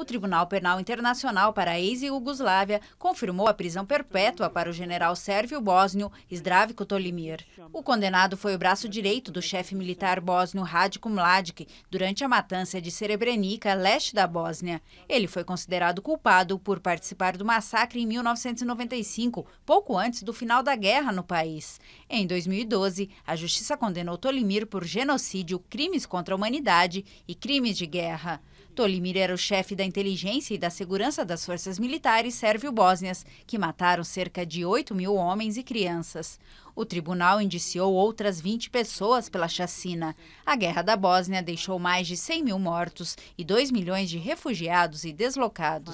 o Tribunal Penal Internacional para a ex yugoslávia confirmou a prisão perpétua para o general sérvio bósnio Zdravko Tolimir. O condenado foi o braço direito do chefe militar bósnio Radko Mladic durante a matança de Serebrenica, leste da Bósnia. Ele foi considerado culpado por participar do massacre em 1995, pouco antes do final da guerra no país. Em 2012, a Justiça condenou Tolimir por genocídio, crimes contra a humanidade e crimes de guerra. Tolimir era o chefe da inteligência e da segurança das forças militares sérvio-bósnias, que mataram cerca de 8 mil homens e crianças. O tribunal indiciou outras 20 pessoas pela chacina. A Guerra da Bósnia deixou mais de 100 mil mortos e 2 milhões de refugiados e deslocados.